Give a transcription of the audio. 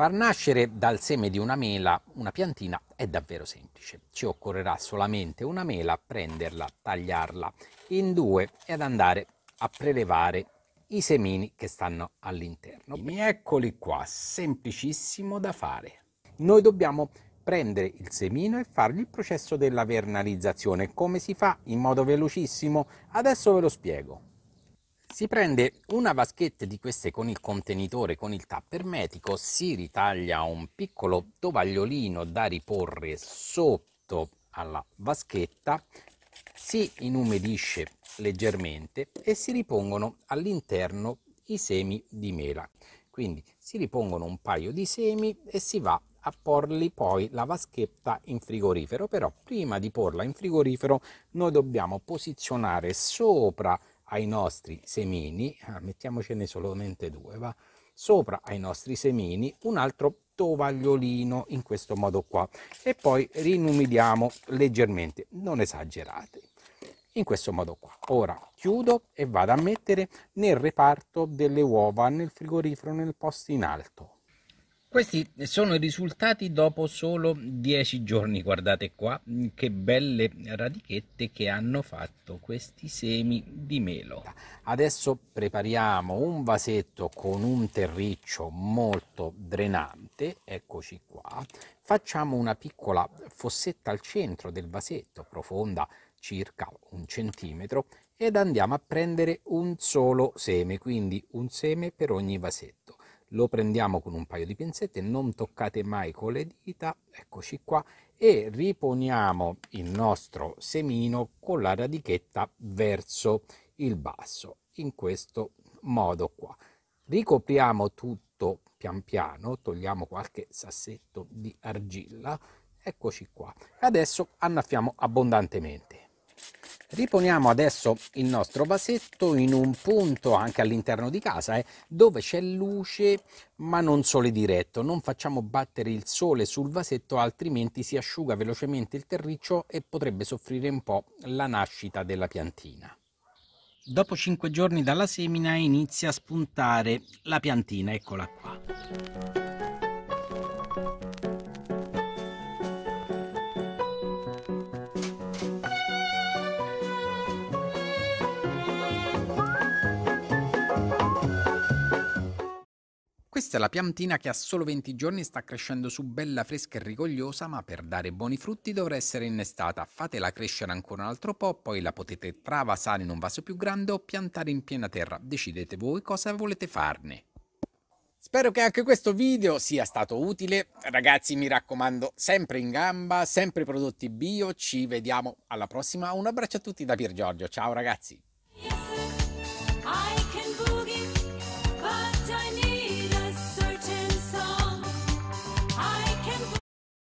Far nascere dal seme di una mela una piantina è davvero semplice. Ci occorrerà solamente una mela, prenderla, tagliarla in due ed andare a prelevare i semini che stanno all'interno. Eccoli qua, semplicissimo da fare. Noi dobbiamo prendere il semino e fargli il processo della vernalizzazione. Come si fa in modo velocissimo? Adesso ve lo spiego. Si prende una vaschetta di queste con il contenitore, con il tappo ermetico, si ritaglia un piccolo tovagliolino da riporre sotto alla vaschetta, si inumidisce leggermente e si ripongono all'interno i semi di mela. Quindi si ripongono un paio di semi e si va a porli poi la vaschetta in frigorifero, però prima di porla in frigorifero noi dobbiamo posizionare sopra ai nostri semini, ah, mettiamocene solamente due, va? sopra ai nostri semini un altro tovagliolino in questo modo qua e poi rinumidiamo leggermente, non esagerate, in questo modo qua. Ora chiudo e vado a mettere nel reparto delle uova nel frigorifero nel posto in alto. Questi sono i risultati dopo solo 10 giorni, guardate qua mm, che belle radichette che hanno fatto questi semi di melo. Adesso prepariamo un vasetto con un terriccio molto drenante, eccoci qua. Facciamo una piccola fossetta al centro del vasetto, profonda circa un centimetro, ed andiamo a prendere un solo seme, quindi un seme per ogni vasetto lo prendiamo con un paio di pinzette, non toccate mai con le dita, eccoci qua, e riponiamo il nostro semino con la radichetta verso il basso, in questo modo qua. Ricopriamo tutto pian piano, togliamo qualche sassetto di argilla, eccoci qua. Adesso annaffiamo abbondantemente. Riponiamo adesso il nostro vasetto in un punto anche all'interno di casa eh, dove c'è luce ma non sole diretto, non facciamo battere il sole sul vasetto altrimenti si asciuga velocemente il terriccio e potrebbe soffrire un po' la nascita della piantina. Dopo 5 giorni dalla semina inizia a spuntare la piantina, eccola qua. Questa è la piantina che a solo 20 giorni sta crescendo su bella fresca e rigogliosa, ma per dare buoni frutti dovrà essere innestata. Fatela crescere ancora un altro po', poi la potete travasare in un vaso più grande o piantare in piena terra. Decidete voi cosa volete farne. Spero che anche questo video sia stato utile. Ragazzi, mi raccomando, sempre in gamba, sempre prodotti bio. Ci vediamo alla prossima. Un abbraccio a tutti da Pier Giorgio. Ciao ragazzi.